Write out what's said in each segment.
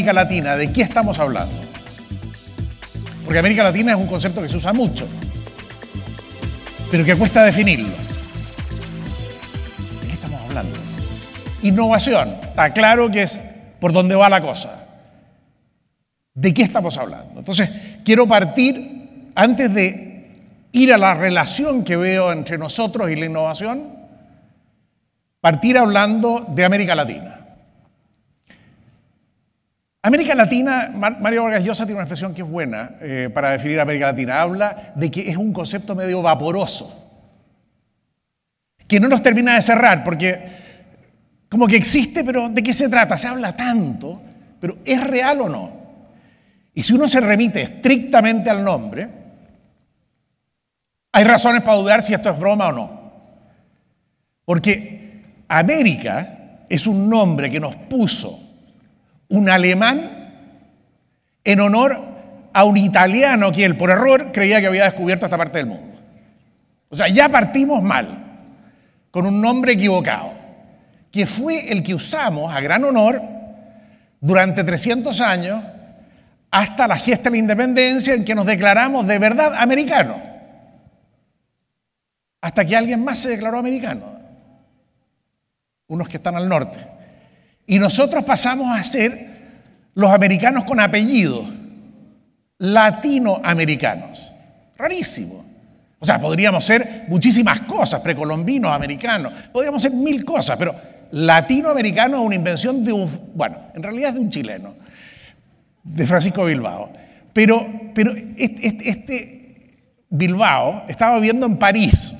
América Latina, ¿de qué estamos hablando? Porque América Latina es un concepto que se usa mucho, pero que cuesta definirlo. ¿De qué estamos hablando? Innovación, está claro que es por dónde va la cosa. ¿De qué estamos hablando? Entonces, quiero partir, antes de ir a la relación que veo entre nosotros y la innovación, partir hablando de América Latina. América Latina, Mario Vargas Llosa tiene una expresión que es buena eh, para definir América Latina. Habla de que es un concepto medio vaporoso, que no nos termina de cerrar, porque como que existe, pero ¿de qué se trata? Se habla tanto, pero ¿es real o no? Y si uno se remite estrictamente al nombre, hay razones para dudar si esto es broma o no. Porque América es un nombre que nos puso un alemán en honor a un italiano que él por error creía que había descubierto esta parte del mundo. O sea, ya partimos mal, con un nombre equivocado, que fue el que usamos a gran honor durante 300 años hasta la gesta de la independencia en que nos declaramos de verdad americanos. Hasta que alguien más se declaró americano. Unos que están al norte. Y nosotros pasamos a ser los americanos con apellidos, latinoamericanos. Rarísimo. O sea, podríamos ser muchísimas cosas, precolombinos, americanos, podríamos ser mil cosas, pero latinoamericano es una invención de un, bueno, en realidad es de un chileno, de Francisco Bilbao. Pero, pero este, este Bilbao estaba viviendo en París.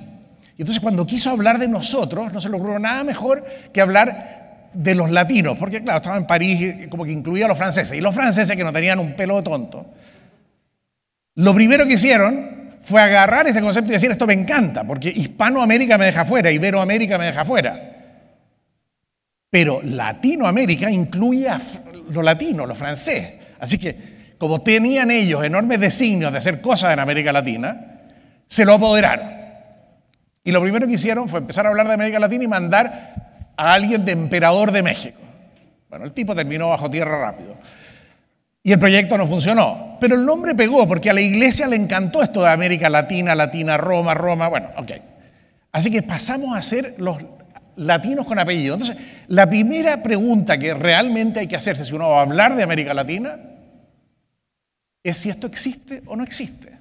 Y entonces cuando quiso hablar de nosotros, no se logró nada mejor que hablar de los latinos, porque claro, estaba en París como que incluía a los franceses, y los franceses que no tenían un pelo tonto, lo primero que hicieron fue agarrar este concepto y decir, esto me encanta, porque Hispanoamérica me deja fuera, Iberoamérica me deja fuera. Pero Latinoamérica incluye a los latinos, los franceses. Así que, como tenían ellos enormes designios de hacer cosas en América Latina, se lo apoderaron. Y lo primero que hicieron fue empezar a hablar de América Latina y mandar a alguien de emperador de México. Bueno, el tipo terminó bajo tierra rápido. Y el proyecto no funcionó. Pero el nombre pegó porque a la iglesia le encantó esto de América Latina, Latina, Roma, Roma. Bueno, ok. Así que pasamos a ser los latinos con apellido. Entonces, la primera pregunta que realmente hay que hacerse si uno va a hablar de América Latina es si esto existe o no existe.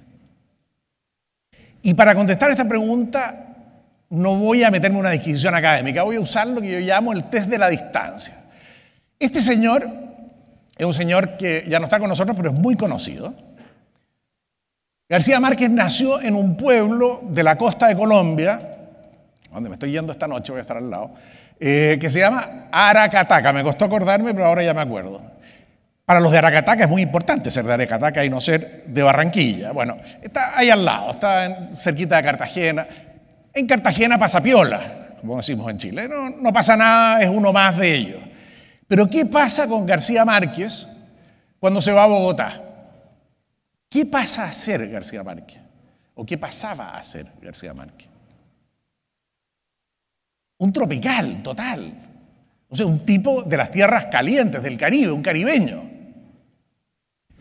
Y para contestar esta pregunta no voy a meterme en una distinción académica, voy a usar lo que yo llamo el test de la distancia. Este señor es un señor que ya no está con nosotros, pero es muy conocido. García Márquez nació en un pueblo de la costa de Colombia, donde me estoy yendo esta noche, voy a estar al lado, eh, que se llama Aracataca. Me costó acordarme, pero ahora ya me acuerdo. Para los de Aracataca es muy importante ser de Aracataca y no ser de Barranquilla. Bueno, está ahí al lado, está cerquita de Cartagena. En Cartagena pasa piola, como decimos en Chile, no, pasa nada, es uno más de ellos. Pero ¿qué pasa con García Márquez cuando se va a Bogotá? ¿Qué pasa a ser García Márquez? ¿O qué pasaba a ser García Márquez? Un tropical total. O sea, un tipo de las tierras calientes del Caribe, un caribeño.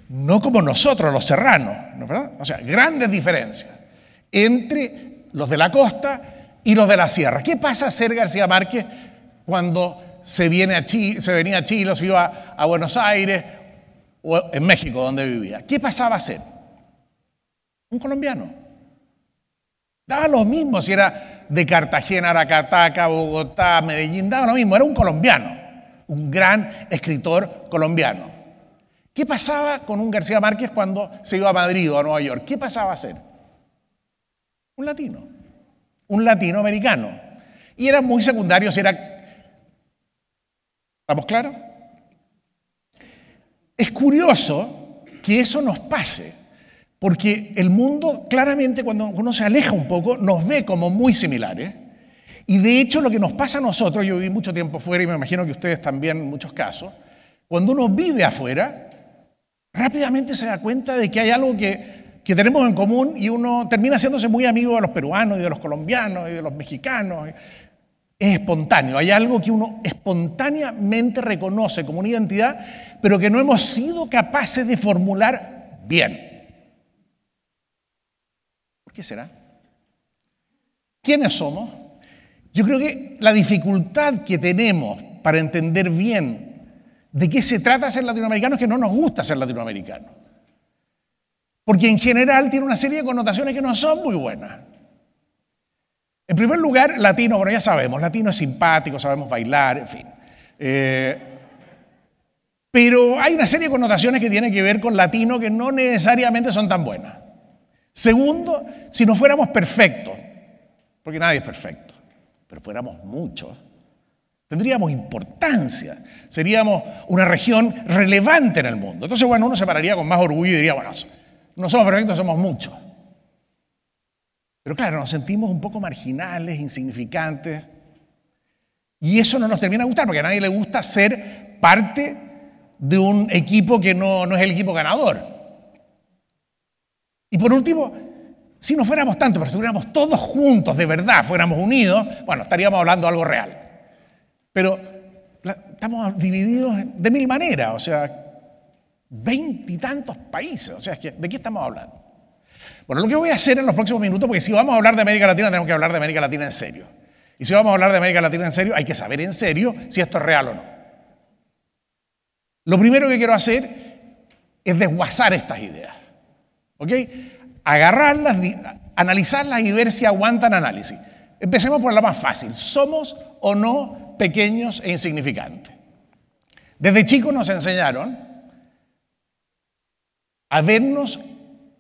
No como nosotros, los serranos, ¿no es verdad? O sea, grandes diferencias entre los de la costa y los de la sierra. ¿Qué pasa a ser García Márquez cuando se, viene a Chile, se venía a Chile, se iba a, Buenos Aires o en México, donde vivía? ¿Qué pasaba a ser? Un colombiano. Daba lo mismo si era de Cartagena, Aracataca, Bogotá, Medellín, daba lo mismo, era un colombiano, un gran escritor colombiano. ¿Qué pasaba con un García Márquez cuando se iba a Madrid o a Nueva York? ¿Qué pasaba a ser? Un latino, un latinoamericano. Y era muy secundarios, era... ¿Estamos claros? Es curioso que eso nos pase, porque el mundo claramente cuando uno se aleja un poco nos ve como muy similares. Y de hecho lo que nos pasa a nosotros, yo viví mucho tiempo fuera y me imagino que ustedes también en muchos casos, cuando uno vive afuera, rápidamente se da cuenta de que hay algo que que tenemos en común y uno termina haciéndose muy amigo de los peruanos y de los colombianos y de los mexicanos. Es espontáneo, hay algo que uno espontáneamente reconoce como una identidad, pero que no hemos sido capaces de formular bien. ¿Por qué será? ¿Quiénes somos? Yo creo que la dificultad que tenemos para entender bien de qué se trata ser latinoamericano es que no nos gusta ser latinoamericano porque en general tiene una serie de connotaciones que no son muy buenas. En primer lugar, latino, bueno, ya sabemos, latino es simpático, sabemos bailar, en fin. Eh, pero hay una serie de connotaciones que tienen que ver con latino que no necesariamente son tan buenas. Segundo, si no fuéramos perfectos, porque nadie es perfecto, pero fuéramos muchos, tendríamos importancia, seríamos una región relevante en el mundo. Entonces, bueno, uno se pararía con más orgullo y diría, bueno, no somos perfectos, somos muchos. Pero claro, nos sentimos un poco marginales, insignificantes. Y eso no nos termina de gustar, porque a nadie le gusta ser parte de un equipo que no, es el equipo ganador. Y por último, si no fuéramos tanto, pero estuviéramos todos juntos, de verdad, fuéramos unidos, bueno, estaríamos hablando algo real. Pero estamos divididos de mil maneras, o sea, Veintitantos países. O sea, ¿de qué estamos hablando? Bueno, lo que voy a hacer en los próximos minutos, porque si vamos a hablar de América Latina, tenemos que hablar de América Latina en serio. Y si vamos a hablar de América Latina en serio, hay que saber en serio si esto es real o no. Lo primero que quiero hacer es desguazar estas ideas. ¿Ok? Agarrarlas, analizarlas y ver si aguantan análisis. Empecemos por la más fácil. ¿Somos o no pequeños e insignificantes? Desde chicos nos enseñaron a vernos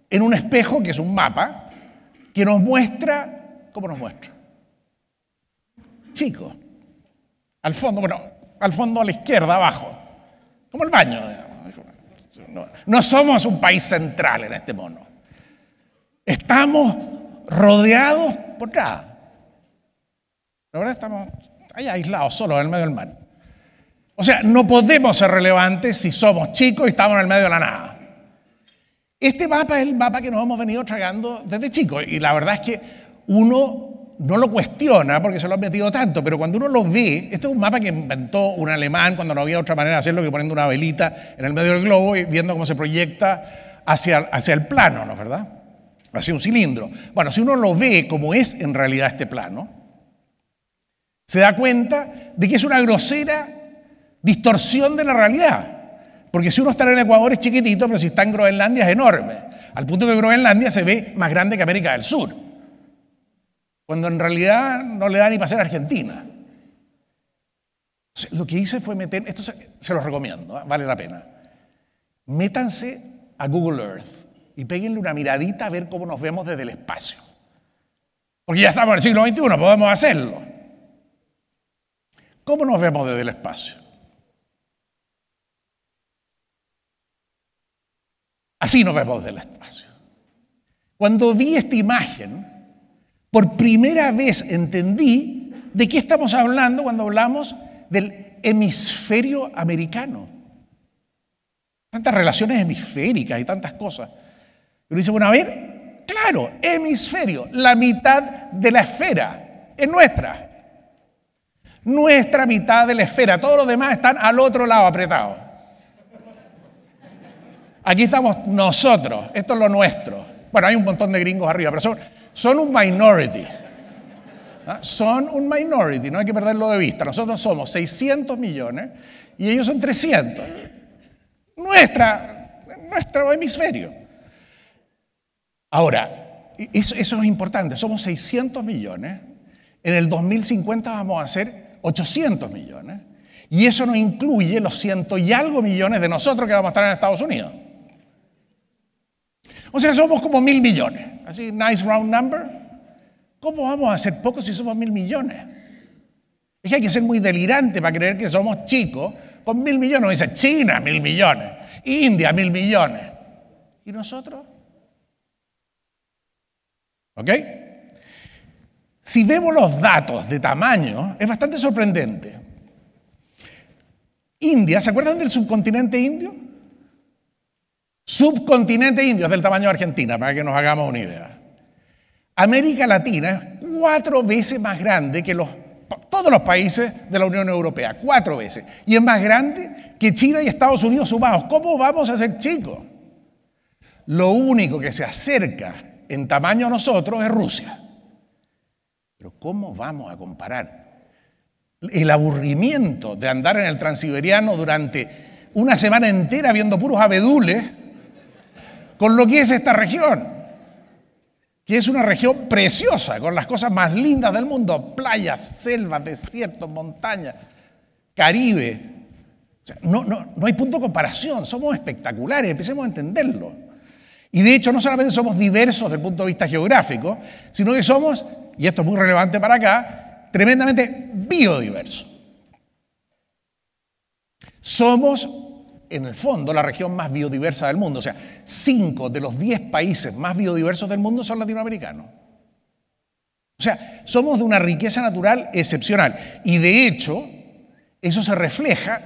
en un espejo, que es un mapa, que nos muestra, ¿cómo nos muestra? Chico, al fondo, bueno, al fondo a la izquierda, abajo, como el baño. No, somos un país central en este mono. Estamos rodeados por nada. La verdad estamos ahí aislados, solos en el medio del mar. O sea, no podemos ser relevantes si somos chicos y estamos en el medio de la nada. Este mapa es el mapa que nos hemos venido tragando desde chicos y la verdad es que uno no lo cuestiona porque se lo han metido tanto, pero cuando uno lo ve, este es un mapa que inventó un alemán cuando no había otra manera de hacerlo que poniendo una velita en el medio del globo y viendo cómo se proyecta hacia, hacia el plano, ¿no es verdad? Hacia un cilindro. Bueno, si uno lo ve como es en realidad este plano, se da cuenta de que es una grosera distorsión de la realidad. Porque si uno está en Ecuador es chiquitito, pero si está en Groenlandia es enorme. Al punto que Groenlandia se ve más grande que América del Sur. Cuando en realidad no le da ni para ser Argentina. lo que hice fue meter, esto se, los recomiendo, ¿ah? vale la pena. Métanse a Google Earth y péguenle una miradita a ver cómo nos vemos desde el espacio. Porque ya estamos en el siglo XXI, podemos hacerlo. ¿Cómo nos vemos desde el espacio? Así nos vemos del espacio. Cuando vi esta imagen, por primera vez entendí de qué estamos hablando cuando hablamos del hemisferio americano. Tantas relaciones hemisféricas y tantas cosas. Y uno dice, bueno, a ver, claro, hemisferio, la mitad de la esfera es nuestra. Nuestra mitad de la esfera, todos los demás están al otro lado apretados. Aquí estamos nosotros, esto es lo nuestro. Bueno, hay un montón de gringos arriba, pero son, un minority. ¿Ah? Son un minority, no hay que perderlo de vista. Nosotros somos 600 millones y ellos son 300. Nuestra, nuestro hemisferio. Ahora, e-, eso, eso es importante, somos 600 millones, en el 2050 vamos a ser 800 millones, y eso no incluye los ciento y algo millones de nosotros que vamos a estar en Estados Unidos. O sea, somos como mil millones. Así, nice round number. ¿Cómo vamos a ser pocos si somos mil millones? Es que hay que ser muy delirante para creer que somos chicos con mil millones. Dice China, mil millones. India, mil millones. ¿Y nosotros? ¿Ok? Si vemos los datos de tamaño, es bastante sorprendente. India, ¿se acuerdan del subcontinente indio? Subcontinente indio es del tamaño de Argentina, para que nos hagamos una idea. América Latina es cuatro veces más grande que todos los países de la Unión Europea, cuatro veces. Y es más grande que China y Estados Unidos sumados. ¿Cómo vamos a ser chicos? Lo único que se acerca en tamaño a nosotros es Rusia. Pero ¿cómo vamos a comparar el aburrimiento de andar en el transiberiano durante una semana entera viendo puros abedules con lo que es esta región, que es una región preciosa, con las cosas más lindas del mundo, playas, selvas, desiertos, montañas, Caribe. no, no, no hay punto de comparación, somos espectaculares, empecemos a entenderlo. Y de hecho no solamente somos diversos desde el punto de vista geográfico, sino que somos, y esto es muy relevante para acá, tremendamente biodiversos. Somos en el fondo, la región más biodiversa del mundo. O sea, cinco de los diez países más biodiversos del mundo son latinoamericanos. O sea, somos de una riqueza natural excepcional. Y de hecho, eso se refleja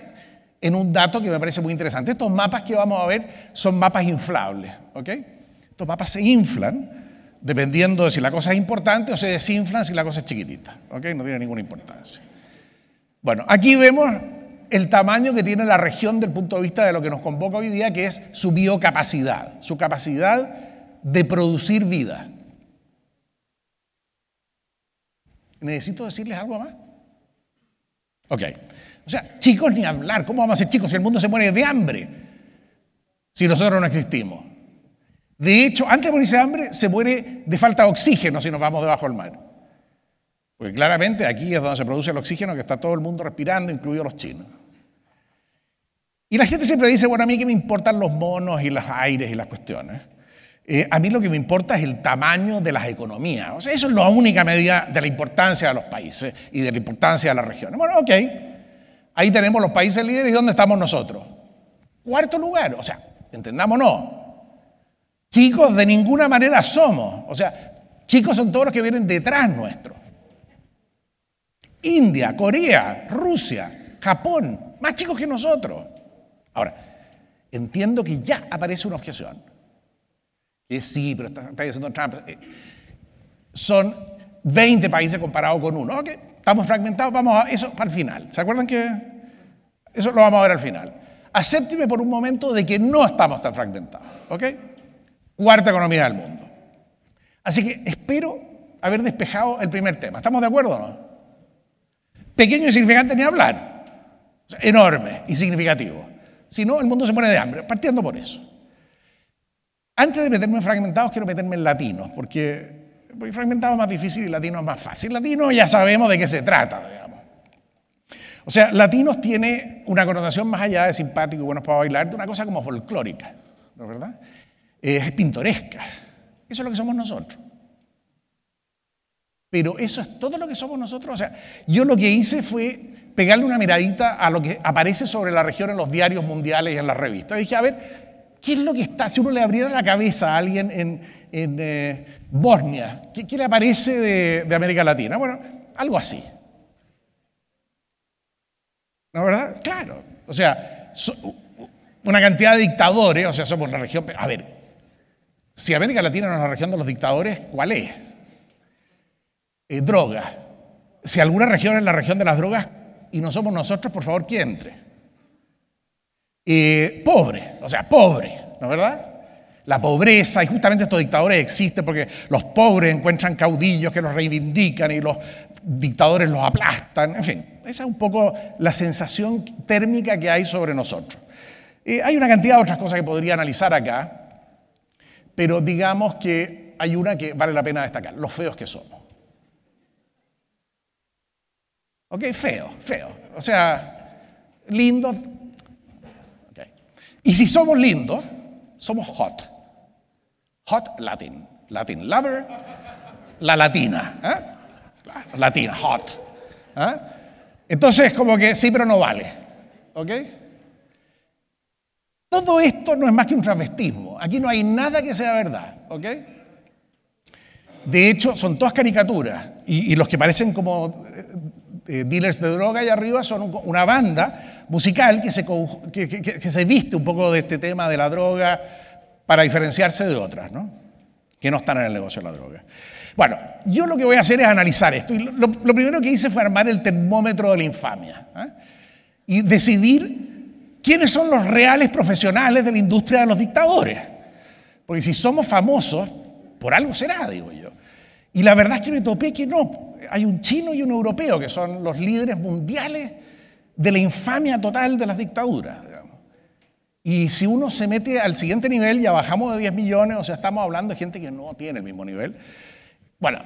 en un dato que me parece muy interesante. Estos mapas que vamos a ver son mapas inflables. ¿ok? Estos mapas se inflan dependiendo de si la cosa es importante o se desinflan si la cosa es chiquitita. ¿ok? No tiene ninguna importancia. Bueno, aquí vemos el tamaño que tiene la región del punto de vista de lo que nos convoca hoy día, que es su biocapacidad, su capacidad de producir vida. ¿Necesito decirles algo más? Ok. O sea, chicos ni hablar. ¿Cómo vamos a ser chicos si el mundo se muere de hambre? Si nosotros no existimos. De hecho, antes de morirse de hambre, se muere de falta de oxígeno si nos vamos debajo del mar. Porque claramente aquí es donde se produce el oxígeno que está todo el mundo respirando, incluidos los chinos. Y la gente siempre dice, bueno, a mí que me importan los monos y los aires y las cuestiones. Eh, a mí lo que me importa es el tamaño de las economías. O sea, eso es la única medida de la importancia de los países y de la importancia de las regiones. Bueno, ok. Ahí tenemos los países líderes y ¿dónde estamos nosotros? Cuarto lugar. O sea, entendámonos. Chicos de ninguna manera somos. O sea, chicos son todos los que vienen detrás nuestro. India, Corea, Rusia, Japón, más chicos que nosotros. Ahora, entiendo que ya aparece una objeción. sí, pero está, diciendo Trump. Eh, son 20 países comparados con uno. estamos fragmentados, vamos a eso al final. ¿Se acuerdan que eso lo vamos a ver al final? Acépteme por un momento de que no estamos tan fragmentados. Cuarta economía del mundo. Así que espero haber despejado el primer tema. ¿Estamos de acuerdo o no? Pequeño y significante ni hablar. enorme y significativo. Si no, el mundo se pone de hambre, partiendo por eso. Antes de meterme en fragmentados, quiero meterme en latinos, porque, fragmentados fragmentado es más difícil y latino es más fácil. Latinos ya sabemos de qué se trata, digamos. O sea, latinos tiene una connotación más allá de simpático y buenos para bailar, de una cosa como folclórica, ¿no es verdad? Eh, es pintoresca. Eso es lo que somos nosotros. Pero eso es todo lo que somos nosotros. O sea, yo lo que hice fue pegarle una miradita a lo que aparece sobre la región en los diarios mundiales y en las revistas. Dije, a ver, ¿qué es lo que está? Si uno le abriera la cabeza a alguien en, en eh, Bosnia, ¿qué, le aparece de, América Latina? Bueno, algo así. ¿No verdad? Claro. O sea, una cantidad de dictadores, o sea, somos la región... A ver, si América Latina no es la región de los dictadores, ¿cuál es? Eh, drogas. Si alguna región es la región de las drogas, y no somos nosotros, por favor, que entre. Eh, pobre, o sea, pobre, ¿no es verdad? La pobreza, y justamente estos dictadores existen porque los pobres encuentran caudillos que los reivindican y los dictadores los aplastan. En fin, esa es un poco la sensación térmica que hay sobre nosotros. Eh, hay una cantidad de otras cosas que podría analizar acá, pero digamos que hay una que vale la pena destacar, los feos que somos. Ok, feo, feo. O sea, lindo. Okay. Y si somos lindos, somos hot. Hot Latin. Latin lover, la latina. ¿eh? latina, hot. ¿eh? Entonces, como que sí, pero no vale. ¿Ok? Todo esto no es más que un travestismo. Aquí no hay nada que sea verdad. ¿Ok? De hecho, son todas caricaturas. y los que parecen como eh, eh, dealers de droga allá arriba son una banda musical que se, se viste un poco de este tema de la droga para diferenciarse de otras, ¿no? Que no están en el negocio de la droga. Bueno, yo lo que voy a hacer es analizar esto. Y lo, primero que hice fue armar el termómetro de la infamia ¿eh? y decidir quiénes son los reales profesionales de la industria de los dictadores. Porque si somos famosos, por algo será, digo yo. Y la verdad es que me topé que no hay un chino y un europeo que son los líderes mundiales de la infamia total de las dictaduras. Y si uno se mete al siguiente nivel, ya bajamos de 10 millones, o sea, estamos hablando de gente que no tiene el mismo nivel. Bueno,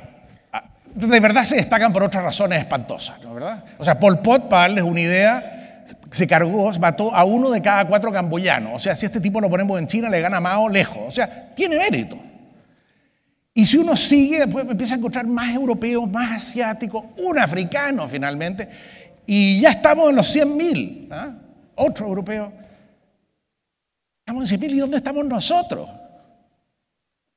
ah, de verdad se destacan por otras razones espantosas, ¿no verdad? O sea, Pol Pot, para darles una idea, se cargó, mató a uno de cada cuatro camboyanos. O sea, si este tipo lo ponemos en China, le gana Mao lejos. O sea, tiene mérito. Y si uno sigue, después pues, empieza a encontrar más europeos, más asiáticos, un africano finalmente, y ya estamos en los 100.000, ¿ah? otro europeo. Estamos en 100.000, ¿y dónde estamos nosotros?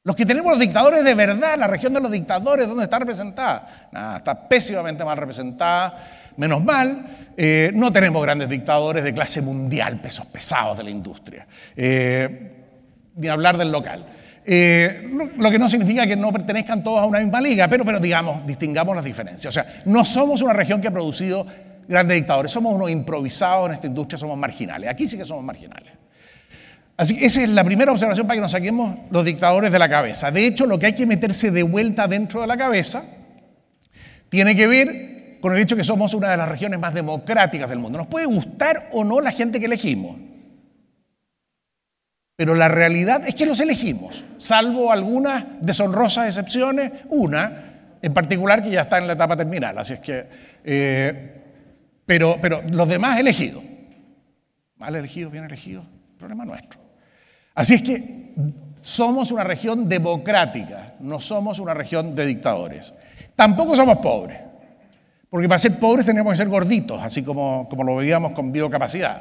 Los que tenemos los dictadores de verdad, la región de los dictadores, ¿dónde está representada? Nada, está pésimamente mal representada. Menos mal, eh, no tenemos grandes dictadores de clase mundial, pesos pesados de la industria. Eh, ni hablar del local. Eh, lo que no significa que no pertenezcan todos a una misma liga, pero, pero digamos, distingamos las diferencias. O sea, no somos una región que ha producido grandes dictadores, somos unos improvisados en esta industria, somos marginales. Aquí sí que somos marginales. Así que esa es la primera observación para que nos saquemos los dictadores de la cabeza. De hecho, lo que hay que meterse de vuelta dentro de la cabeza tiene que ver con el hecho que somos una de las regiones más democráticas del mundo. Nos puede gustar o no la gente que elegimos. Pero la realidad es que los elegimos, salvo algunas deshonrosas excepciones, una en particular que ya está en la etapa terminal, así es que... Eh, pero, pero los demás elegidos, mal elegidos, bien elegidos, problema nuestro. Así es que somos una región democrática, no somos una región de dictadores. Tampoco somos pobres, porque para ser pobres tenemos que ser gorditos, así como, como lo veíamos con biocapacidad.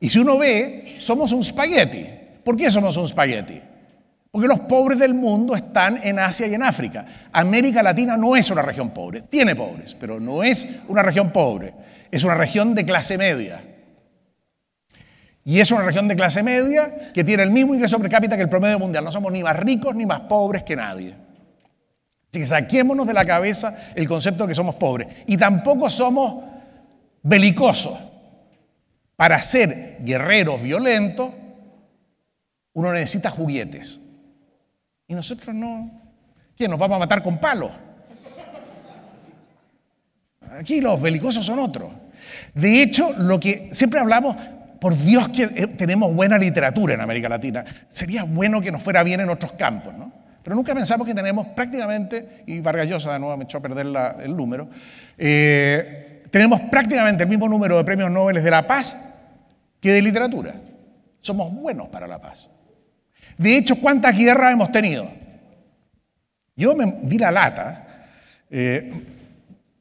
Y si uno ve, somos un spaghetti. ¿Por qué somos un spaghetti? Porque los pobres del mundo están en Asia y en África. América Latina no es una región pobre, tiene pobres, pero no es una región pobre, es una región de clase media. Y es una región de clase media que tiene el mismo ingreso per cápita que el promedio mundial. No somos ni más ricos ni más pobres que nadie. Así que saquémonos de la cabeza el concepto de que somos pobres. Y tampoco somos belicosos. Para ser guerreros violentos uno necesita juguetes. Y nosotros no. ¿Qué? Nos vamos a matar con palos. Aquí los belicosos son otros. De hecho, lo que siempre hablamos, por Dios que eh, tenemos buena literatura en América Latina, sería bueno que nos fuera bien en otros campos, ¿no? Pero nunca pensamos que tenemos prácticamente, y Vargas Llosa de nuevo me echó a perder el número, eh, tenemos prácticamente el mismo número de premios Nobel de la paz que de literatura. Somos buenos para la paz. De hecho, ¿cuántas guerras hemos tenido? Yo me di la lata, eh,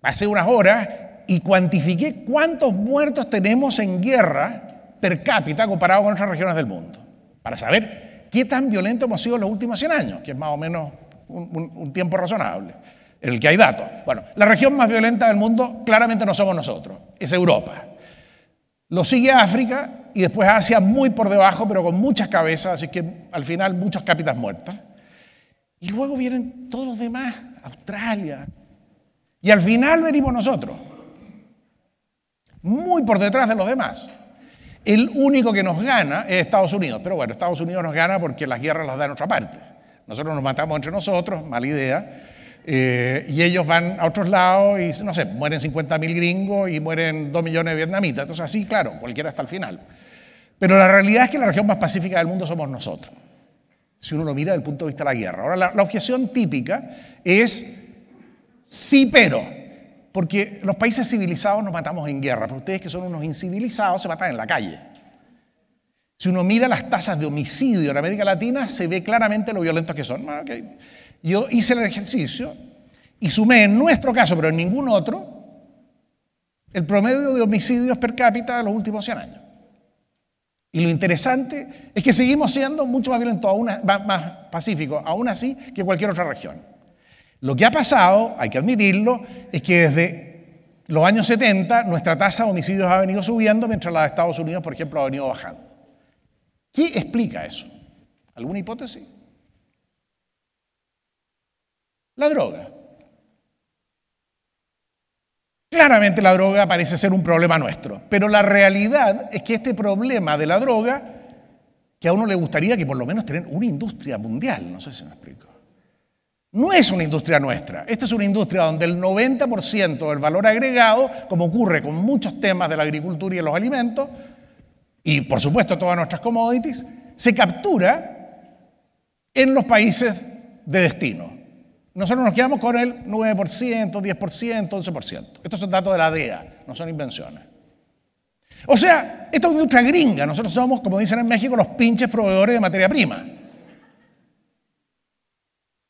hace unas horas y cuantifiqué cuántos muertos tenemos en guerra per cápita comparado con otras regiones del mundo, para saber qué tan violento hemos sido los últimos 100 años, que es más o menos un tiempo razonable, en el que hay datos. Bueno, la región más violenta del mundo claramente no somos nosotros, es Europa. Lo sigue África y después Asia muy por debajo, pero con muchas cabezas, así que al final muchas cápitas muertas. Y luego vienen todos los demás, Australia. Y al final venimos nosotros, muy por detrás de los demás. El único que nos gana es Estados Unidos, pero bueno, Estados Unidos nos gana porque las guerras las da en otra parte. Nosotros nos matamos entre nosotros, mala idea, eh, y ellos van a otros lados y, no sé, mueren 50.000 gringos y mueren 2 millones de vietnamitas. Entonces, así, claro, cualquiera hasta el final. Pero la realidad es que la región más pacífica del mundo somos nosotros, si uno lo mira desde el punto de vista de la guerra. Ahora, la, objeción típica es sí, pero, porque los países civilizados nos matamos en guerra, pero ustedes que son unos incivilizados se matan en la calle. Si uno mira las tasas de homicidio en América Latina, se ve claramente lo violentos que son. Ah, okay yo hice el ejercicio y sumé en nuestro caso, pero en ningún otro, el promedio de homicidios per cápita de los últimos 100 años. Y lo interesante es que seguimos siendo mucho más violentos, aún más, pacíficos, aún así, que cualquier otra región. Lo que ha pasado, hay que admitirlo, es que desde los años 70 nuestra tasa de homicidios ha venido subiendo, mientras la de Estados Unidos, por ejemplo, ha venido bajando. ¿Qué explica eso? ¿Alguna hipótesis? La droga. Claramente la droga parece ser un problema nuestro, pero la realidad es que este problema de la droga, que a uno le gustaría que por lo menos tener una industria mundial, no sé si me explico, no es una industria nuestra. Esta es una industria donde el 90% del valor agregado, como ocurre con muchos temas de la agricultura y de los alimentos, y por supuesto todas nuestras commodities, se captura en los países de destino. Nosotros nos quedamos con el 9%, 10%, 11%. Estos son datos de la DEA, no son invenciones. O sea, esta es una industria gringa. Nosotros somos, como dicen en México, los pinches proveedores de materia prima.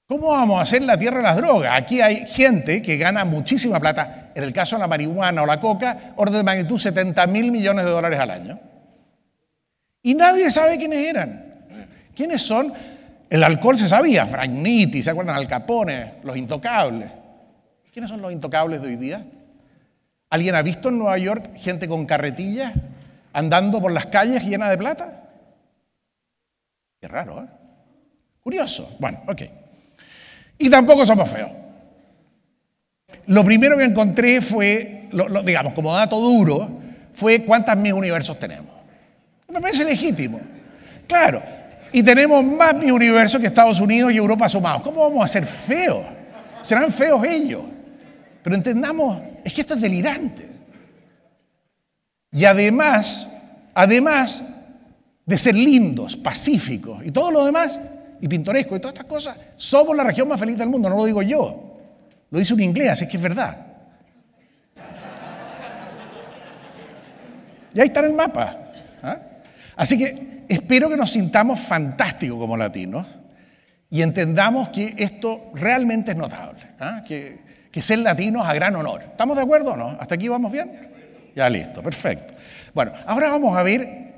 ¿Cómo vamos a hacer la tierra de las drogas? Aquí hay gente que gana muchísima plata, en el caso de la marihuana o la coca, orden de magnitud 70 mil millones de dólares al año. Y nadie sabe quiénes eran. ¿Quiénes son? El alcohol se sabía, Fragniti, ¿se acuerdan? Alcapones, los intocables. ¿Quiénes son los intocables de hoy día? ¿Alguien ha visto en Nueva York gente con carretillas andando por las calles llena de plata? Qué raro, ¿eh? Curioso. Bueno, ok. Y tampoco somos feos. Lo primero que encontré fue, lo, digamos, como dato duro, fue cuántas mis universos tenemos. Me parece legítimo. Claro, y tenemos más mi universo que Estados Unidos y Europa sumados. ¿Cómo vamos a ser feos? Serán feos ellos. Pero entendamos, es que esto es delirante. Y además, además de ser lindos, pacíficos y todo lo demás, y pintoresco y todas estas cosas, somos la región más feliz del mundo, no lo digo yo. Lo dice un inglés, así que es verdad. Y ahí está el mapa. ¿ah? Así que Espero que nos sintamos fantásticos como latinos y entendamos que esto realmente es notable, ¿ah? que, que ser latinos a gran honor. ¿Estamos de acuerdo o no? ¿Hasta aquí vamos bien? Ya listo, perfecto. Bueno, ahora vamos a ver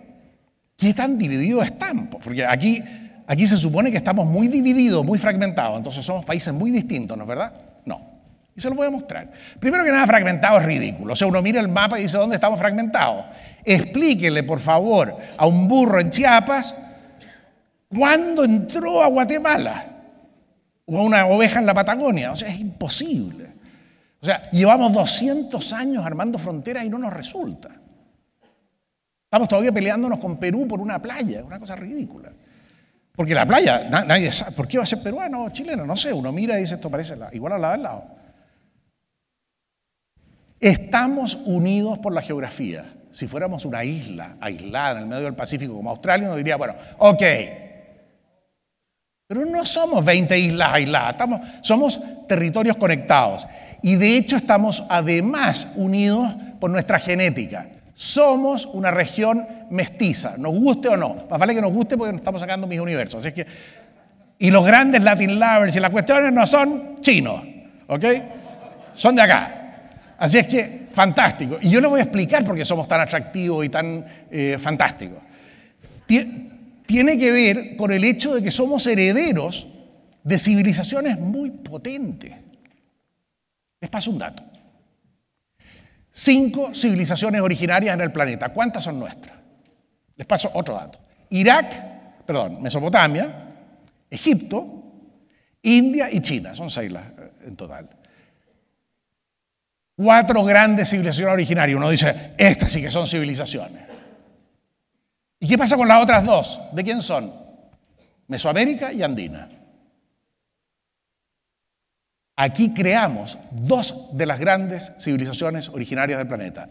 qué tan divididos estamos, porque aquí, aquí se supone que estamos muy divididos, muy fragmentados, entonces somos países muy distintos, ¿no es verdad? No. Y se lo voy a mostrar. Primero que nada, fragmentado es ridículo. O sea, uno mira el mapa y dice, ¿dónde estamos fragmentados? Explíquele, por favor, a un burro en Chiapas cuándo entró a Guatemala o a una oveja en la Patagonia. O sea, es imposible. O sea, llevamos 200 años armando fronteras y no nos resulta. Estamos todavía peleándonos con Perú por una playa, una cosa ridícula. Porque la playa, nadie sabe, ¿por qué va a ser peruano o chileno? No sé, uno mira y dice, esto parece igual al lado al lado. Estamos unidos por la geografía si fuéramos una isla aislada en el medio del Pacífico como Australia, uno diría, bueno, ok. Pero no somos 20 islas aisladas, somos territorios conectados. Y de hecho estamos además unidos por nuestra genética. Somos una región mestiza, nos guste o no. Más vale que nos guste porque nos estamos sacando mis universos. Así que, y los grandes Latin lovers y las cuestiones no son chinos, ¿ok? Son de acá. Así es que Fantástico. Y yo les voy a explicar por qué somos tan atractivos y tan eh, fantásticos. Tiene que ver con el hecho de que somos herederos de civilizaciones muy potentes. Les paso un dato. Cinco civilizaciones originarias en el planeta. ¿Cuántas son nuestras? Les paso otro dato. Irak, perdón, Mesopotamia, Egipto, India y China. Son seis eh, en total cuatro grandes civilizaciones originarias. Uno dice, estas sí que son civilizaciones. ¿Y qué pasa con las otras dos? ¿De quién son? Mesoamérica y Andina. Aquí creamos dos de las grandes civilizaciones originarias del planeta.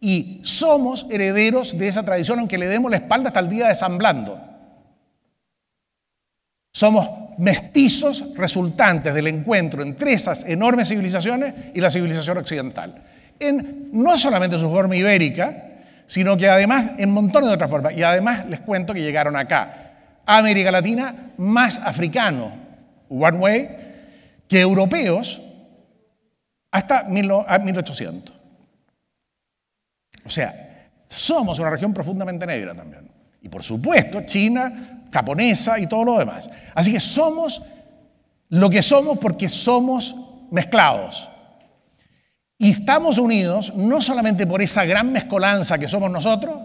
Y somos herederos de esa tradición, aunque le demos la espalda hasta el día de San Blando. Somos mestizos resultantes del encuentro entre esas enormes civilizaciones y la civilización occidental. En, no solamente en su forma ibérica, sino que además en montones de otras formas. Y además les cuento que llegaron acá. América Latina más africanos, one way, que europeos hasta 1800. O sea, somos una región profundamente negra también. Y por supuesto, China japonesa y todo lo demás. Así que somos lo que somos porque somos mezclados. Y estamos unidos no solamente por esa gran mezcolanza que somos nosotros,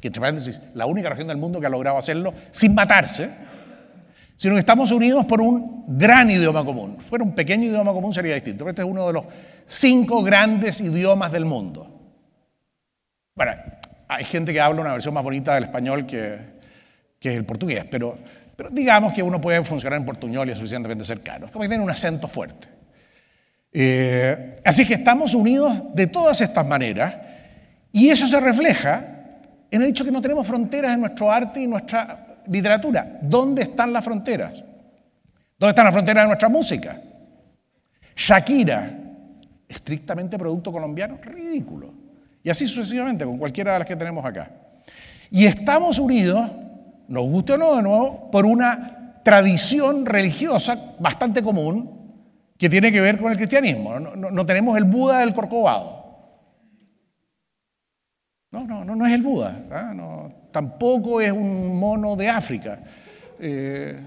que entre paréntesis, la única región del mundo que ha logrado hacerlo sin matarse, sino que estamos unidos por un gran idioma común. fuera un pequeño idioma común sería distinto, pero este es uno de los cinco grandes idiomas del mundo. Bueno, hay gente que habla una versión más bonita del español que, que es el portugués, pero, pero digamos que uno puede funcionar en portuñol y es suficientemente cercano. Es como que tiene un acento fuerte. Eh, así que estamos unidos de todas estas maneras y eso se refleja en el hecho que no tenemos fronteras en nuestro arte y nuestra literatura. ¿Dónde están las fronteras? ¿Dónde están las fronteras de nuestra música? Shakira, estrictamente producto colombiano, ridículo. Y así sucesivamente con cualquiera de las que tenemos acá. Y estamos unidos nos guste o no, de nuevo, por una tradición religiosa bastante común que tiene que ver con el cristianismo. No, tenemos el Buda del Corcovado. No, no, no, no es el Buda. ¿ah? tampoco es un mono de África. Eh,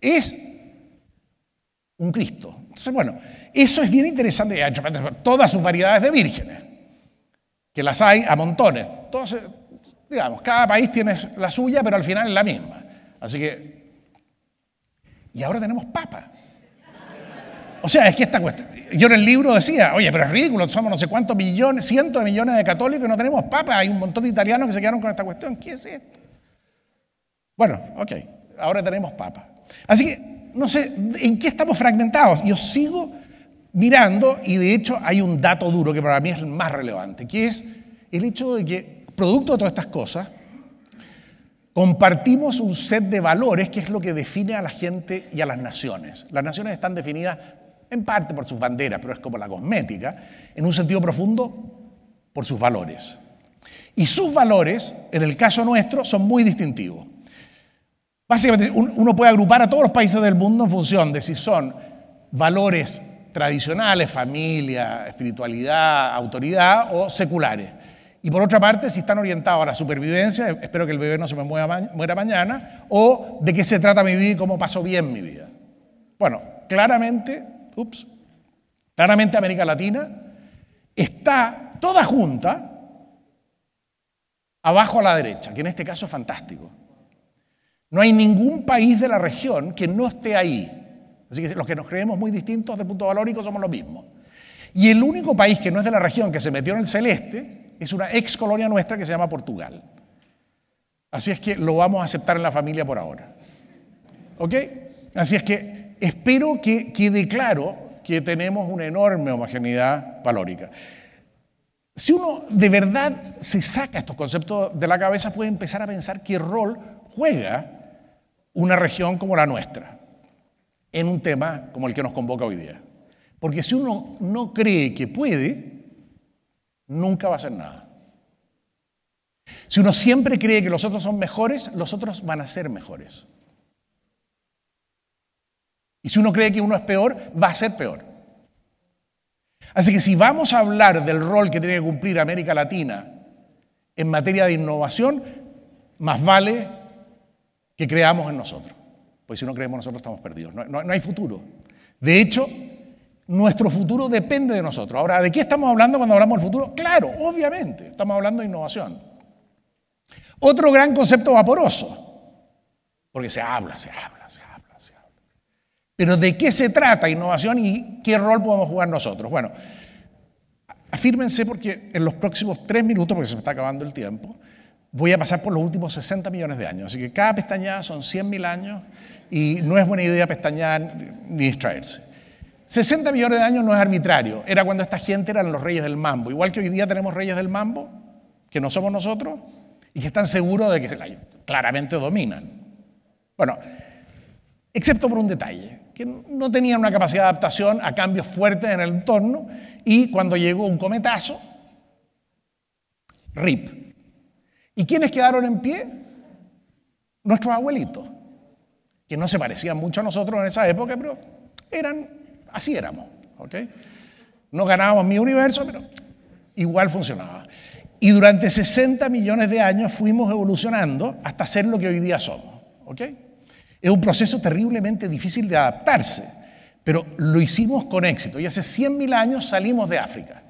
es un Cristo. Entonces, bueno, eso es bien interesante. Todas sus variedades de vírgenes, que las hay a montones. Todas, Digamos, cada país tiene la suya, pero al final es la misma. Así que... Y ahora tenemos papa. O sea, es que esta cuestión. Yo en el libro decía, oye, pero es ridículo, somos no sé cuántos millones, cientos de millones de católicos y no tenemos papa. Hay un montón de italianos que se quedaron con esta cuestión. ¿Qué es esto? Bueno, ok, ahora tenemos papa. Así que, no sé, ¿en qué estamos fragmentados? Yo sigo mirando y de hecho hay un dato duro que para mí es el más relevante, que es el hecho de que Producto de todas estas cosas, compartimos un set de valores que es lo que define a la gente y a las naciones. Las naciones están definidas en parte por sus banderas, pero es como la cosmética, en un sentido profundo por sus valores. Y sus valores, en el caso nuestro, son muy distintivos. Básicamente, uno puede agrupar a todos los países del mundo en función de si son valores tradicionales, familia, espiritualidad, autoridad o seculares. Y por otra parte, si están orientados a la supervivencia, espero que el bebé no se me muera mañana, o de qué se trata mi vida y cómo pasó bien mi vida. Bueno, claramente, ups, claramente América Latina está toda junta abajo a la derecha, que en este caso es fantástico. No hay ningún país de la región que no esté ahí. Así que los que nos creemos muy distintos de punto valórico somos lo mismos. Y el único país que no es de la región que se metió en el celeste es una ex colonia nuestra que se llama Portugal. Así es que lo vamos a aceptar en la familia por ahora. ¿Ok? Así es que espero que quede claro que tenemos una enorme homogeneidad valórica. Si uno de verdad se saca estos conceptos de la cabeza, puede empezar a pensar qué rol juega una región como la nuestra en un tema como el que nos convoca hoy día. Porque si uno no cree que puede, nunca va a ser nada. Si uno siempre cree que los otros son mejores, los otros van a ser mejores. Y si uno cree que uno es peor, va a ser peor. Así que si vamos a hablar del rol que tiene que cumplir América Latina en materia de innovación, más vale que creamos en nosotros. Pues si no creemos nosotros estamos perdidos. No, no hay futuro. De hecho, nuestro futuro depende de nosotros. Ahora, ¿de qué estamos hablando cuando hablamos del futuro? Claro, obviamente, estamos hablando de innovación. Otro gran concepto vaporoso, porque se habla, se habla, se habla, se habla. Pero ¿de qué se trata innovación y qué rol podemos jugar nosotros? Bueno, afírmense porque en los próximos tres minutos, porque se me está acabando el tiempo, voy a pasar por los últimos 60 millones de años. Así que cada pestañada son 100.000 años y no es buena idea pestañear ni distraerse. 60 millones de años no es arbitrario, era cuando esta gente eran los reyes del mambo, igual que hoy día tenemos reyes del mambo, que no somos nosotros, y que están seguros de que claramente dominan. Bueno, excepto por un detalle, que no tenían una capacidad de adaptación a cambios fuertes en el entorno y cuando llegó un cometazo, RIP. ¿Y quiénes quedaron en pie? Nuestros abuelitos, que no se parecían mucho a nosotros en esa época, pero eran Así éramos. ¿ok? No ganábamos mi universo, pero igual funcionaba. Y durante 60 millones de años fuimos evolucionando hasta ser lo que hoy día somos. ¿ok? Es un proceso terriblemente difícil de adaptarse, pero lo hicimos con éxito. Y hace 100.000 años salimos de África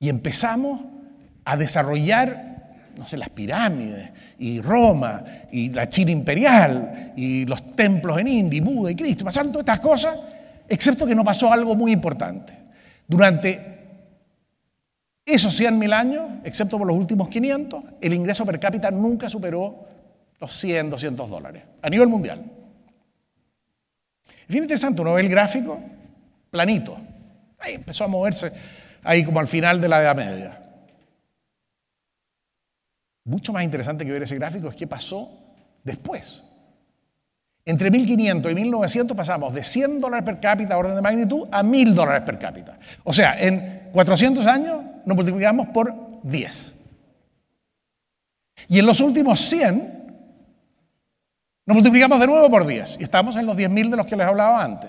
y empezamos a desarrollar no sé, las pirámides y Roma y la China imperial y los templos en India, y Buda y Cristo, pasaron todas estas cosas, excepto que no pasó algo muy importante. Durante esos 100.000 años, excepto por los últimos 500, el ingreso per cápita nunca superó los 100, 200 dólares a nivel mundial. Es bien interesante, ve el gráfico planito. Ahí empezó a moverse, ahí como al final de la Edad Media. Mucho más interesante que ver ese gráfico es qué pasó después. Entre 1500 y 1900 pasamos de 100 dólares per cápita, orden de magnitud, a 1000 dólares per cápita. O sea, en 400 años nos multiplicamos por 10. Y en los últimos 100 nos multiplicamos de nuevo por 10. Y estamos en los 10.000 de los que les hablaba antes.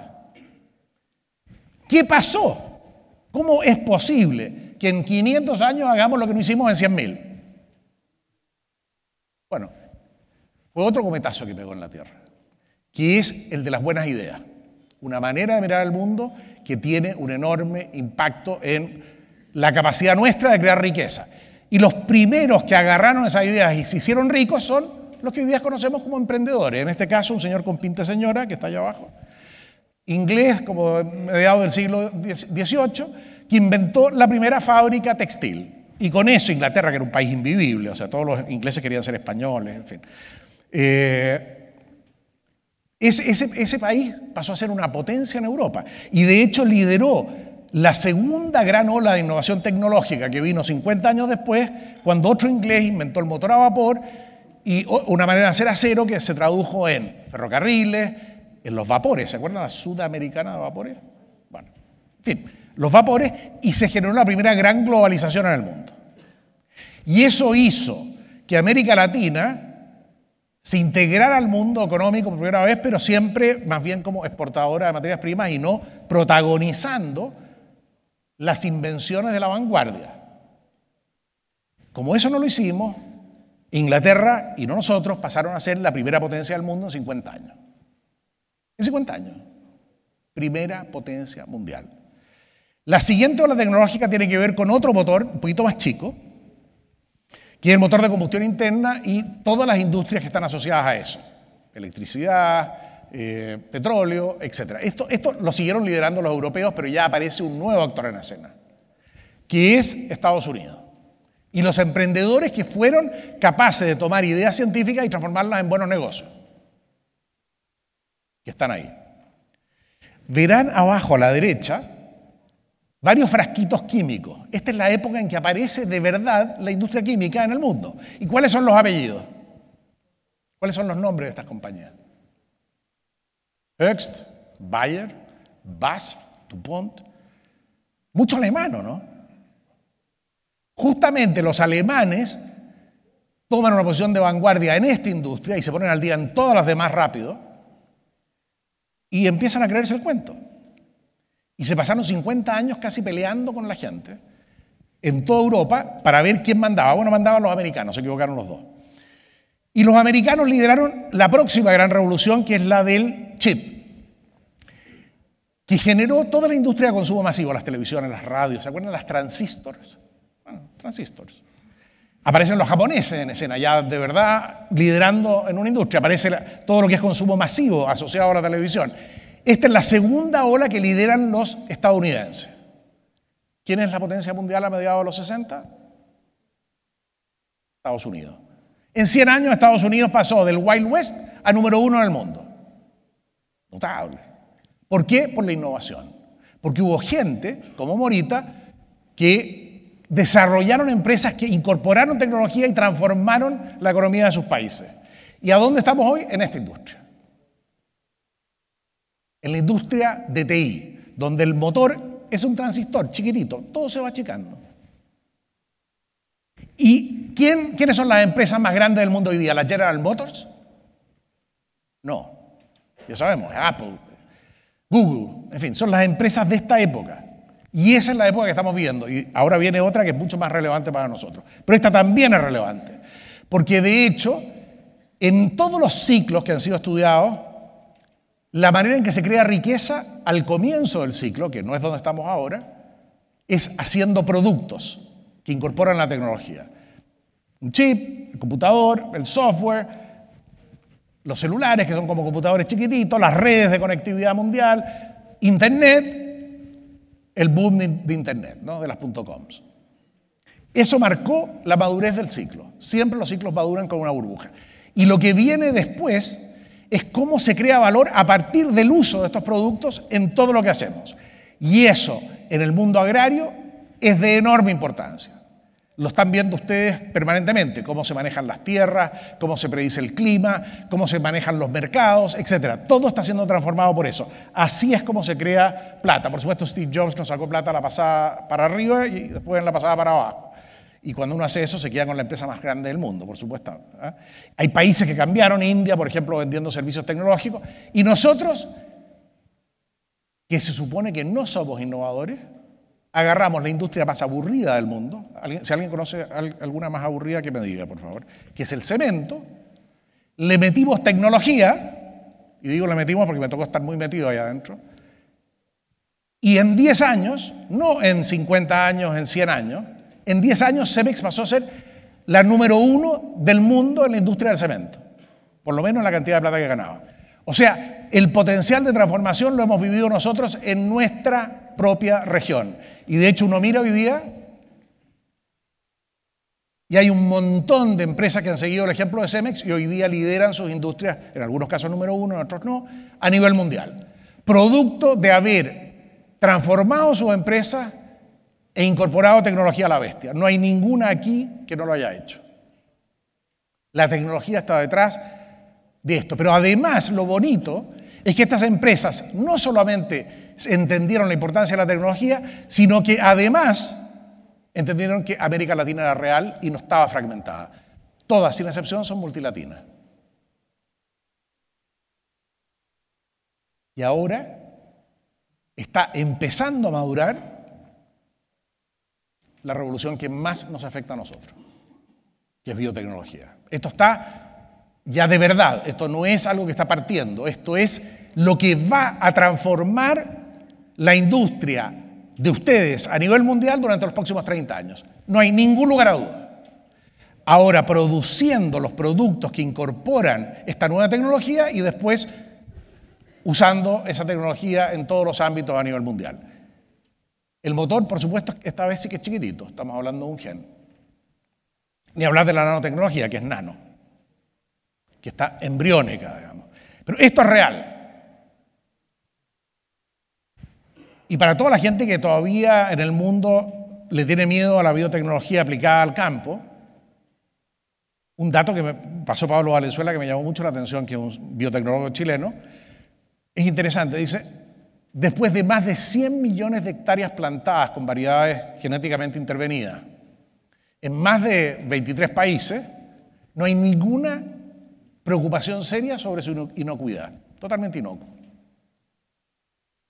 ¿Qué pasó? ¿Cómo es posible que en 500 años hagamos lo que no hicimos en 100.000? Bueno, fue otro cometazo que pegó en la Tierra, que es el de las buenas ideas. Una manera de mirar al mundo que tiene un enorme impacto en la capacidad nuestra de crear riqueza. Y los primeros que agarraron esas ideas y se hicieron ricos son los que hoy día conocemos como emprendedores. En este caso, un señor con pinta señora, que está allá abajo, inglés, como mediados del siglo XVIII, que inventó la primera fábrica textil. Y con eso Inglaterra, que era un país invivible, o sea, todos los ingleses querían ser españoles, en fin. Eh, ese, ese, país pasó a ser una potencia en Europa y de hecho lideró la segunda gran ola de innovación tecnológica que vino 50 años después, cuando otro inglés inventó el motor a vapor y una manera de hacer acero que se tradujo en ferrocarriles, en los vapores. ¿Se acuerdan la sudamericana de vapores? Bueno, en fin los vapores y se generó la primera gran globalización en el mundo. Y eso hizo que América Latina se integrara al mundo económico por primera vez, pero siempre más bien como exportadora de materias primas y no protagonizando las invenciones de la vanguardia. Como eso no lo hicimos, Inglaterra y no nosotros pasaron a ser la primera potencia del mundo en 50 años. En 50 años. Primera potencia mundial. La siguiente ola tecnológica tiene que ver con otro motor, un poquito más chico, que es el motor de combustión interna y todas las industrias que están asociadas a eso. Electricidad, eh, petróleo, etc. Esto, esto lo siguieron liderando los europeos, pero ya aparece un nuevo actor en la escena, que es Estados Unidos. Y los emprendedores que fueron capaces de tomar ideas científicas y transformarlas en buenos negocios, que están ahí. Verán abajo a la derecha varios frasquitos químicos. Esta es la época en que aparece de verdad la industria química en el mundo. ¿Y cuáles son los apellidos? ¿Cuáles son los nombres de estas compañías? Höchst, Bayer, Basf, DuPont. Mucho alemano, ¿no? Justamente los alemanes toman una posición de vanguardia en esta industria y se ponen al día en todas las demás rápido y empiezan a creerse el cuento. Y se pasaron 50 años casi peleando con la gente en toda Europa para ver quién mandaba. Bueno, mandaban los americanos, se equivocaron los dos. Y los americanos lideraron la próxima gran revolución, que es la del chip, que generó toda la industria de consumo masivo, las televisiones, las radios, ¿se acuerdan? Las transistores. Bueno, transistores. Aparecen los japoneses en escena, ya de verdad liderando en una industria. Aparece todo lo que es consumo masivo asociado a la televisión. Esta es la segunda ola que lideran los estadounidenses. ¿Quién es la potencia mundial a mediados de los 60? Estados Unidos. En 100 años Estados Unidos pasó del Wild West a número uno en el mundo. Notable. ¿Por qué? Por la innovación. Porque hubo gente, como Morita, que desarrollaron empresas que incorporaron tecnología y transformaron la economía de sus países. ¿Y a dónde estamos hoy? En esta industria en la industria de TI, donde el motor es un transistor chiquitito, todo se va achicando. ¿Y quiénes son las empresas más grandes del mundo hoy día? ¿Las General Motors? No, ya sabemos, Apple, Google, en fin, son las empresas de esta época. Y esa es la época que estamos viendo. Y ahora viene otra que es mucho más relevante para nosotros. Pero esta también es relevante. Porque de hecho, en todos los ciclos que han sido estudiados, la manera en que se crea riqueza al comienzo del ciclo, que no es donde estamos ahora, es haciendo productos que incorporan la tecnología. Un chip, el computador, el software, los celulares, que son como computadores chiquititos, las redes de conectividad mundial, Internet, el boom de Internet, ¿no? de las .coms. Eso marcó la madurez del ciclo. Siempre los ciclos maduran con una burbuja. Y lo que viene después es cómo se crea valor a partir del uso de estos productos en todo lo que hacemos. Y eso en el mundo agrario es de enorme importancia. Lo están viendo ustedes permanentemente, cómo se manejan las tierras, cómo se predice el clima, cómo se manejan los mercados, etc. Todo está siendo transformado por eso. Así es como se crea plata. Por supuesto, Steve Jobs nos sacó plata la pasada para arriba y después la pasada para abajo. Y cuando uno hace eso, se queda con la empresa más grande del mundo, por supuesto. ¿eh? Hay países que cambiaron, India, por ejemplo, vendiendo servicios tecnológicos. Y nosotros, que se supone que no somos innovadores, agarramos la industria más aburrida del mundo. si alguien conoce alguna más aburrida, que me diga, por favor. Que es el cemento. Le metimos tecnología. Y digo le metimos porque me tocó estar muy metido ahí adentro. Y en 10 años, no en 50 años, en 100 años, en 10 años Cemex pasó a ser la número uno del mundo en la industria del cemento, por lo menos en la cantidad de plata que ganaba. O sea, el potencial de transformación lo hemos vivido nosotros en nuestra propia región. Y de hecho uno mira hoy día y hay un montón de empresas que han seguido el ejemplo de Cemex y hoy día lideran sus industrias, en algunos casos número uno, en otros no, a nivel mundial. Producto de haber transformado sus empresas e incorporado tecnología a la bestia. No hay ninguna aquí que no lo haya hecho. La tecnología está detrás de esto. Pero además lo bonito es que estas empresas no solamente entendieron la importancia de la tecnología, sino que además entendieron que América Latina era real y no estaba fragmentada. Todas, sin excepción, son multilatinas. Y ahora está empezando a madurar la revolución que más nos afecta a nosotros, que es biotecnología. Esto está ya de verdad, esto no es algo que está partiendo, esto es lo que va a transformar la industria de ustedes a nivel mundial durante los próximos 30 años. No hay ningún lugar a duda. Ahora, produciendo los productos que incorporan esta nueva tecnología y después usando esa tecnología en todos los ámbitos a nivel mundial. El motor, por supuesto, esta vez sí que es chiquitito, estamos hablando de un gen. Ni hablar de la nanotecnología, que es nano, que está embriónica, digamos. Pero esto es real. Y para toda la gente que todavía en el mundo le tiene miedo a la biotecnología aplicada al campo, un dato que me pasó Pablo Valenzuela que me llamó mucho la atención, que es un biotecnólogo chileno, es interesante. Dice, después de más de 100 millones de hectáreas plantadas con variedades genéticamente intervenidas en más de 23 países, no hay ninguna preocupación seria sobre su inocuidad, totalmente inocuo.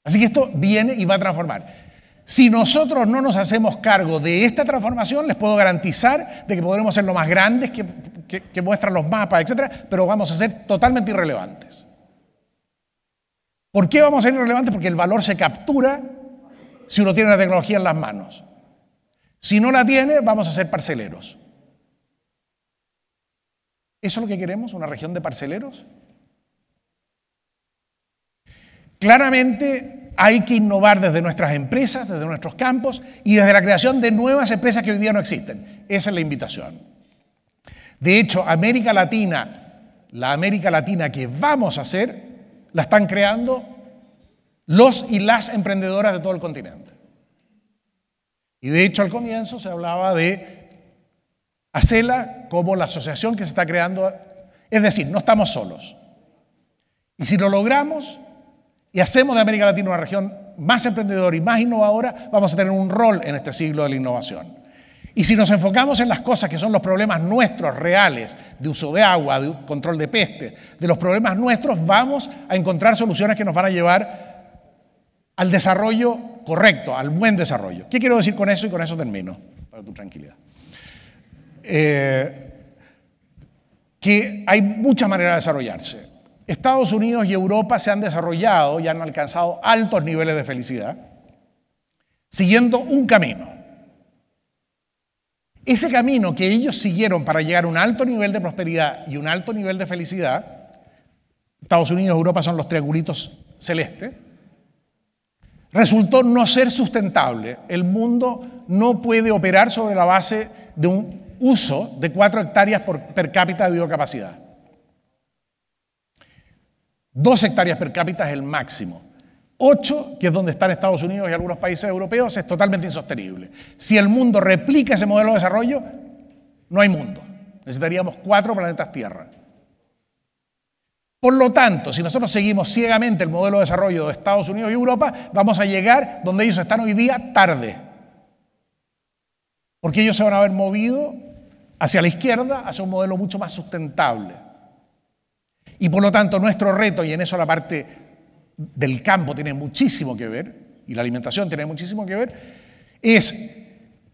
Así que esto viene y va a transformar. Si nosotros no nos hacemos cargo de esta transformación, les puedo garantizar de que podremos ser lo más grandes que, que muestran los mapas, etcétera, pero vamos a ser totalmente irrelevantes. ¿Por qué vamos a ser irrelevantes? Porque el valor se captura si uno tiene la tecnología en las manos. Si no la tiene, vamos a ser parceleros. ¿Eso es lo que queremos? ¿Una región de parceleros? Claramente hay que innovar desde nuestras empresas, desde nuestros campos y desde la creación de nuevas empresas que hoy día no existen. Esa es la invitación. De hecho, América Latina, la América Latina que vamos a hacer, la están creando los y las emprendedoras de todo el continente. Y de hecho al comienzo se hablaba de hacerla como la asociación que se está creando. Es decir, no estamos solos. Y si lo logramos y hacemos de América Latina una región más emprendedora y más innovadora, vamos a tener un rol en este siglo de la innovación. Y si nos enfocamos en las cosas que son los problemas nuestros reales, de uso de agua, de control de peste, de los problemas nuestros, vamos a encontrar soluciones que nos van a llevar al desarrollo correcto, al buen desarrollo. ¿Qué quiero decir con eso? Y con eso termino, para tu tranquilidad. Eh, que hay muchas maneras de desarrollarse. Estados Unidos y Europa se han desarrollado y han alcanzado altos niveles de felicidad siguiendo un camino ese camino que ellos siguieron para llegar a un alto nivel de prosperidad y un alto nivel de felicidad, Estados Unidos, y Europa son los triangulitos celestes, resultó no ser sustentable. El mundo no puede operar sobre la base de un uso de cuatro hectáreas por, per cápita de biocapacidad. Dos hectáreas per cápita es el máximo. Ocho, que es donde están Estados Unidos y algunos países europeos, es totalmente insostenible. Si el mundo replica ese modelo de desarrollo, no hay mundo. Necesitaríamos cuatro planetas Tierra. Por lo tanto, si nosotros seguimos ciegamente el modelo de desarrollo de Estados Unidos y Europa, vamos a llegar donde ellos están hoy día tarde. Porque ellos se van a haber movido hacia la izquierda, hacia un modelo mucho más sustentable. Y por lo tanto, nuestro reto, y en eso la parte del campo tiene muchísimo que ver, y la alimentación tiene muchísimo que ver, es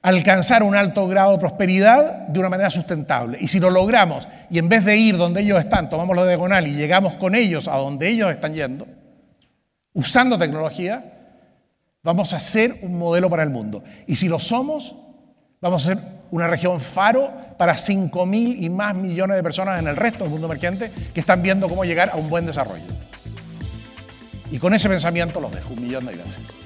alcanzar un alto grado de prosperidad de una manera sustentable. Y si lo logramos, y en vez de ir donde ellos están, tomamos la diagonal y llegamos con ellos a donde ellos están yendo, usando tecnología, vamos a ser un modelo para el mundo. Y si lo somos, vamos a ser una región faro para 5.000 y más millones de personas en el resto del mundo emergente que están viendo cómo llegar a un buen desarrollo. Y con ese pensamiento los dejo. Un millón de gracias.